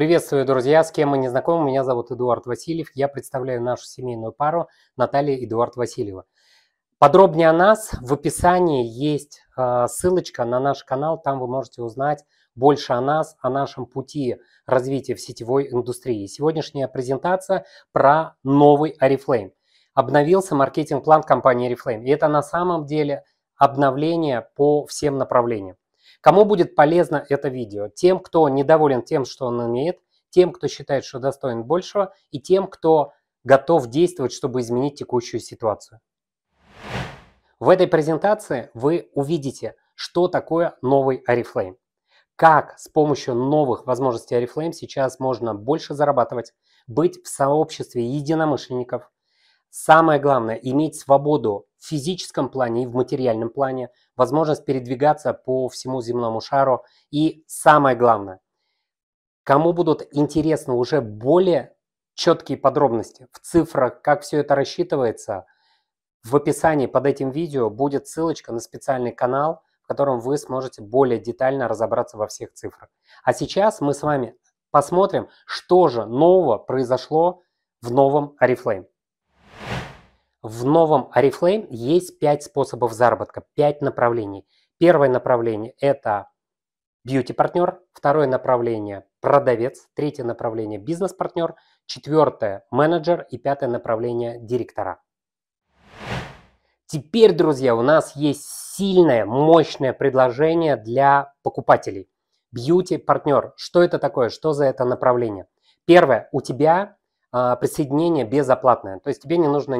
Приветствую, друзья! С кем мы не знакомы, меня зовут Эдуард Васильев. Я представляю нашу семейную пару Наталья и Эдуард Васильева. Подробнее о нас в описании есть а, ссылочка на наш канал, там вы можете узнать больше о нас, о нашем пути развития в сетевой индустрии. Сегодняшняя презентация про новый Арифлейм. Обновился маркетинг-план компании Арифлейм. И это на самом деле обновление по всем направлениям. Кому будет полезно это видео? Тем, кто недоволен тем, что он имеет, тем, кто считает, что достоин большего, и тем, кто готов действовать, чтобы изменить текущую ситуацию. В этой презентации вы увидите, что такое новый арифлейм, как с помощью новых возможностей арифлейм сейчас можно больше зарабатывать, быть в сообществе единомышленников. Самое главное, иметь свободу в физическом плане и в материальном плане, возможность передвигаться по всему земному шару и самое главное, кому будут интересны уже более четкие подробности в цифрах, как все это рассчитывается, в описании под этим видео будет ссылочка на специальный канал, в котором вы сможете более детально разобраться во всех цифрах. А сейчас мы с вами посмотрим, что же нового произошло в новом Oriflame. В новом Oriflame есть 5 способов заработка, 5 направлений. Первое направление – это бьюти-партнер, второе направление – продавец, третье направление – бизнес-партнер, четвертое – менеджер и пятое направление – директора. Теперь, друзья, у нас есть сильное, мощное предложение для покупателей. Бьюти-партнер. Что это такое? Что за это направление? Первое. У тебя а, присоединение безоплатное. То есть тебе не нужно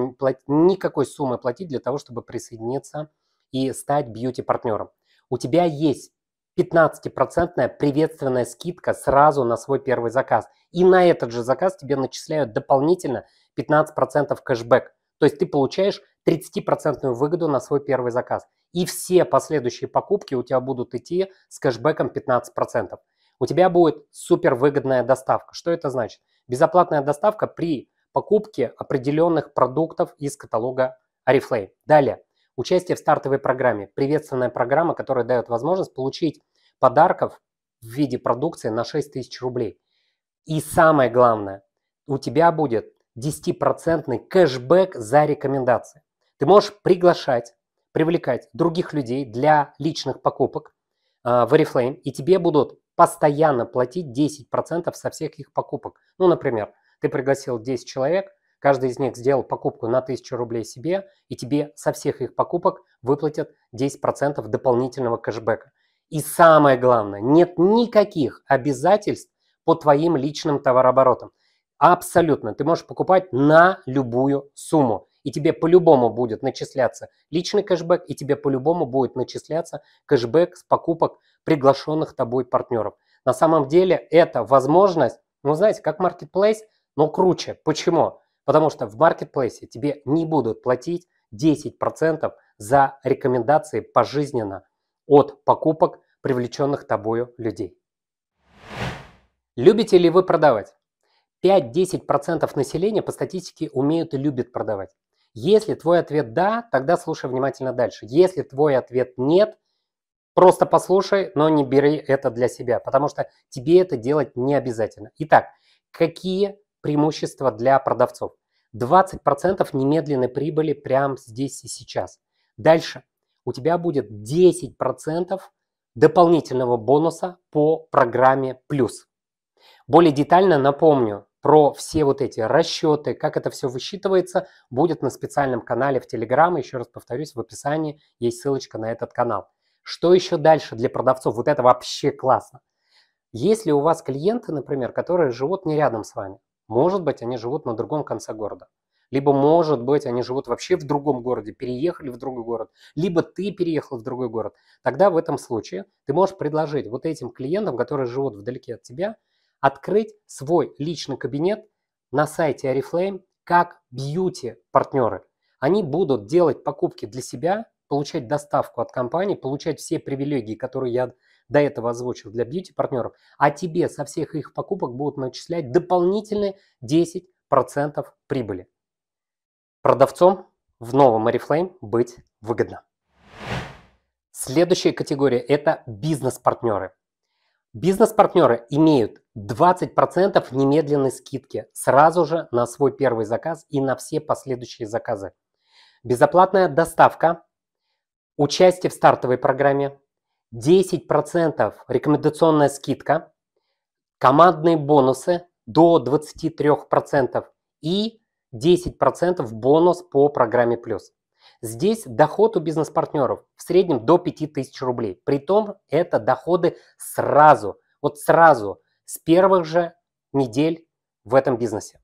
никакой суммы платить для того, чтобы присоединиться и стать бьюти-партнером. У тебя есть 15% приветственная скидка сразу на свой первый заказ. И на этот же заказ тебе начисляют дополнительно 15% кэшбэк. То есть ты получаешь 30% выгоду на свой первый заказ. И все последующие покупки у тебя будут идти с кэшбэком 15%. У тебя будет супер выгодная доставка. Что это значит? Безоплатная доставка при покупке определенных продуктов из каталога Арифлейм. Далее. Участие в стартовой программе. Приветственная программа, которая дает возможность получить подарков в виде продукции на 6 тысяч рублей. И самое главное, у тебя будет 10% кэшбэк за рекомендации. Ты можешь приглашать, привлекать других людей для личных покупок а, в Арифлейм, и тебе будут постоянно платить 10% со всех их покупок. Ну, например, ты пригласил 10 человек, каждый из них сделал покупку на 1000 рублей себе, и тебе со всех их покупок выплатят 10% дополнительного кэшбэка. И самое главное, нет никаких обязательств по твоим личным товарооборотам. Абсолютно. Ты можешь покупать на любую сумму и тебе по-любому будет начисляться личный кэшбэк, и тебе по-любому будет начисляться кэшбэк с покупок приглашенных тобой партнеров. На самом деле это возможность, ну знаете, как marketplace, но круче. Почему? Потому что в маркетплейсе тебе не будут платить 10% за рекомендации пожизненно от покупок привлеченных тобою людей. Любите ли вы продавать? 5-10% населения по статистике умеют и любят продавать. Если твой ответ «да», тогда слушай внимательно дальше. Если твой ответ «нет», просто послушай, но не бери это для себя, потому что тебе это делать не обязательно. Итак, какие преимущества для продавцов? 20% немедленной прибыли прямо здесь и сейчас. Дальше у тебя будет 10% дополнительного бонуса по программе «Плюс». Более детально напомню, про все вот эти расчеты, как это все высчитывается, будет на специальном канале в Телеграм. Еще раз повторюсь, в описании есть ссылочка на этот канал. Что еще дальше для продавцов? Вот это вообще классно. Если у вас клиенты, например, которые живут не рядом с вами, может быть, они живут на другом конце города, либо, может быть, они живут вообще в другом городе, переехали в другой город, либо ты переехал в другой город, тогда в этом случае ты можешь предложить вот этим клиентам, которые живут вдалеке от тебя, открыть свой личный кабинет на сайте Oriflame как бьюти-партнеры. Они будут делать покупки для себя, получать доставку от компании, получать все привилегии, которые я до этого озвучил для бьюти-партнеров, а тебе со всех их покупок будут начислять дополнительные 10% прибыли. Продавцом в новом Oriflame быть выгодно. Следующая категория – это бизнес-партнеры. Бизнес-партнеры имеют 20% немедленной скидки сразу же на свой первый заказ и на все последующие заказы. Безоплатная доставка, участие в стартовой программе, 10% рекомендационная скидка, командные бонусы до 23% и 10% бонус по программе «Плюс». Здесь доход у бизнес-партнеров в среднем до 5000 рублей. Притом это доходы сразу, вот сразу, с первых же недель в этом бизнесе.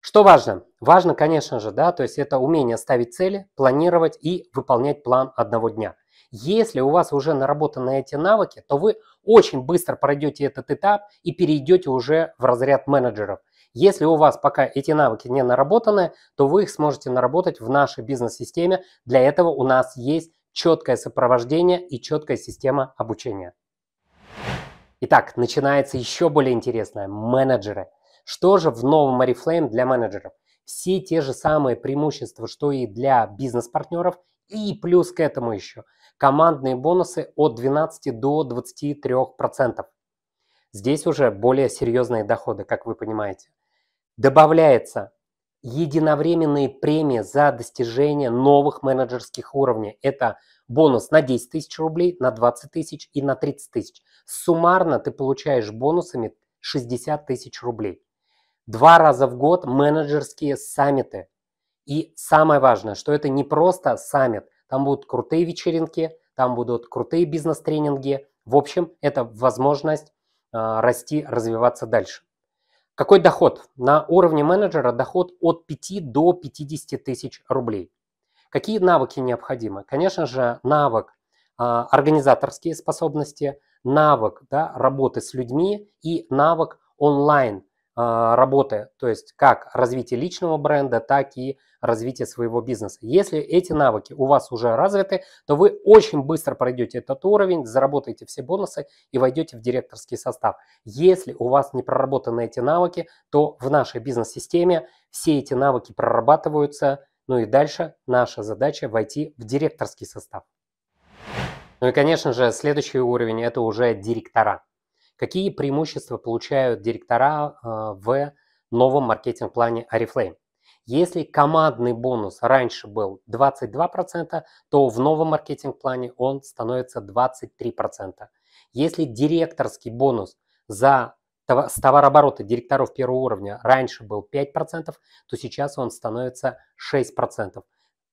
Что важно? Важно, конечно же, да, то есть это умение ставить цели, планировать и выполнять план одного дня. Если у вас уже наработаны эти навыки, то вы очень быстро пройдете этот этап и перейдете уже в разряд менеджеров. Если у вас пока эти навыки не наработаны, то вы их сможете наработать в нашей бизнес-системе. Для этого у нас есть четкое сопровождение и четкая система обучения. Итак, начинается еще более интересное – менеджеры. Что же в новом Oriflame для менеджеров? Все те же самые преимущества, что и для бизнес-партнеров, и плюс к этому еще командные бонусы от 12 до 23%. Здесь уже более серьезные доходы, как вы понимаете добавляется единовременные премии за достижение новых менеджерских уровней. Это бонус на 10 тысяч рублей, на 20 тысяч и на 30 тысяч. Суммарно ты получаешь бонусами 60 тысяч рублей. Два раза в год менеджерские саммиты. И самое важное, что это не просто саммит. Там будут крутые вечеринки, там будут крутые бизнес-тренинги. В общем, это возможность э, расти, развиваться дальше. Какой доход? На уровне менеджера доход от 5 до 50 тысяч рублей. Какие навыки необходимы? Конечно же, навык а, организаторские способности, навык да, работы с людьми и навык онлайн а, работы, то есть как развитие личного бренда, так и развитие своего бизнеса. Если эти навыки у вас уже развиты, то вы очень быстро пройдете этот уровень, заработаете все бонусы и войдете в директорский состав. Если у вас не проработаны эти навыки, то в нашей бизнес-системе все эти навыки прорабатываются, ну и дальше наша задача войти в директорский состав. Ну и, конечно же, следующий уровень – это уже директора. Какие преимущества получают директора а, в новом маркетинг-плане Арифлейм? Если командный бонус раньше был 22%, то в новом маркетинг-плане он становится 23%. Если директорский бонус за с товарооборота директоров первого уровня раньше был 5%, то сейчас он становится 6%.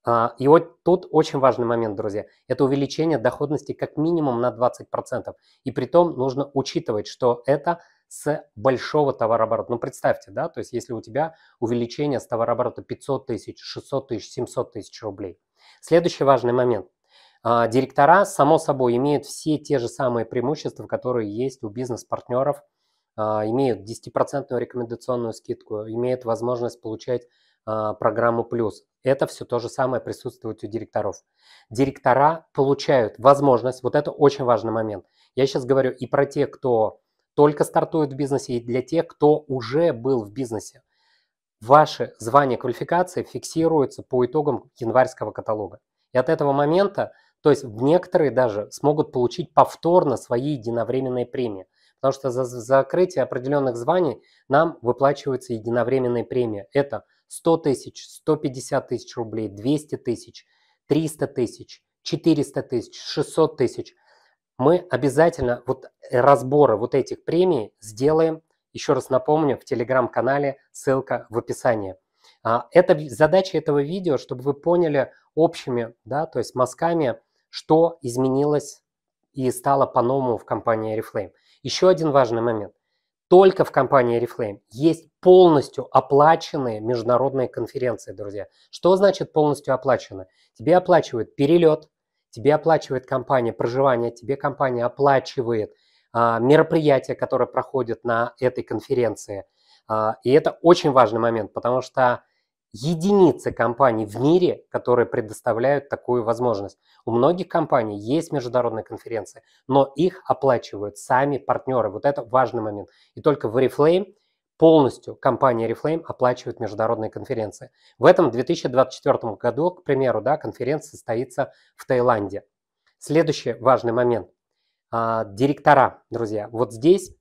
А, и вот тут очень важный момент, друзья. Это увеличение доходности как минимум на 20%. И при том нужно учитывать, что это с большого товарооборота. Ну, представьте, да, то есть если у тебя увеличение с товарооборота 500 тысяч, 600 тысяч, 700 тысяч рублей. Следующий важный момент. А, директора, само собой, имеют все те же самые преимущества, которые есть у бизнес-партнеров, а, имеют 10% рекомендационную скидку, имеют возможность получать а, программу «Плюс». Это все то же самое присутствует у директоров. Директора получают возможность, вот это очень важный момент. Я сейчас говорю и про тех, кто только стартует в бизнесе, и для тех, кто уже был в бизнесе. Ваши звания квалификации фиксируются по итогам январского каталога. И от этого момента, то есть некоторые даже смогут получить повторно свои единовременные премии. Потому что за закрытие определенных званий нам выплачиваются единовременные премии. Это – 100 тысяч, 150 тысяч рублей, 200 тысяч, 300 тысяч, 400 тысяч, 600 тысяч. Мы обязательно вот разборы вот этих премий сделаем. Еще раз напомню, в телеграм-канале ссылка в описании. А, это задача этого видео, чтобы вы поняли общими, да, то есть мазками, что изменилось и стало по-новому в компании Reflame. Еще один важный момент – только в компании Reflame есть полностью оплаченные международные конференции, друзья. Что значит полностью оплачено? Тебе оплачивают перелет, тебе оплачивает компания проживание, тебе компания оплачивает а, мероприятия, которые проходят на этой конференции. А, и это очень важный момент, потому что единицы компаний в мире, которые предоставляют такую возможность. У многих компаний есть международные конференции, но их оплачивают сами партнеры. Вот это важный момент. И только в Reflame полностью компания Reflame оплачивает международные конференции. В этом 2024 году, к примеру, да, конференция состоится в Таиланде. Следующий важный момент. А, директора, друзья. Вот здесь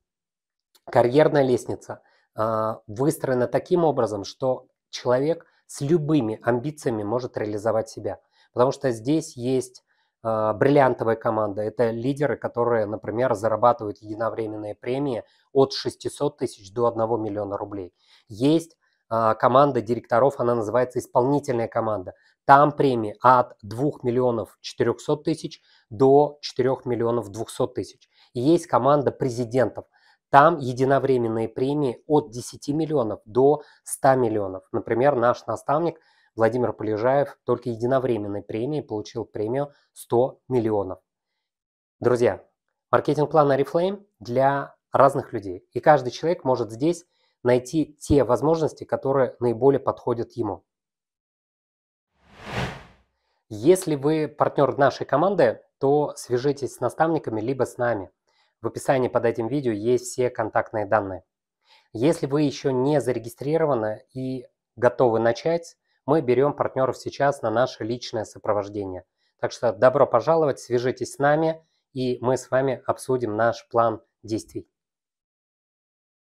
карьерная лестница а, выстроена таким образом, что человек с любыми амбициями может реализовать себя. Потому что здесь есть а, бриллиантовая команда. Это лидеры, которые, например, зарабатывают единовременные премии от 600 тысяч до 1 миллиона рублей. Есть а, команда директоров, она называется исполнительная команда. Там премии от 2 миллионов 400 тысяч до 4 миллионов 200 тысяч. И есть команда президентов. Там единовременные премии от 10 миллионов до 100 миллионов. Например, наш наставник Владимир Полежаев только единовременной премии получил премию 100 миллионов. Друзья, маркетинг-план Арифлейм для разных людей. И каждый человек может здесь найти те возможности, которые наиболее подходят ему. Если вы партнер нашей команды, то свяжитесь с наставниками либо с нами. В описании под этим видео есть все контактные данные. Если вы еще не зарегистрированы и готовы начать, мы берем партнеров сейчас на наше личное сопровождение. Так что добро пожаловать, свяжитесь с нами, и мы с вами обсудим наш план действий.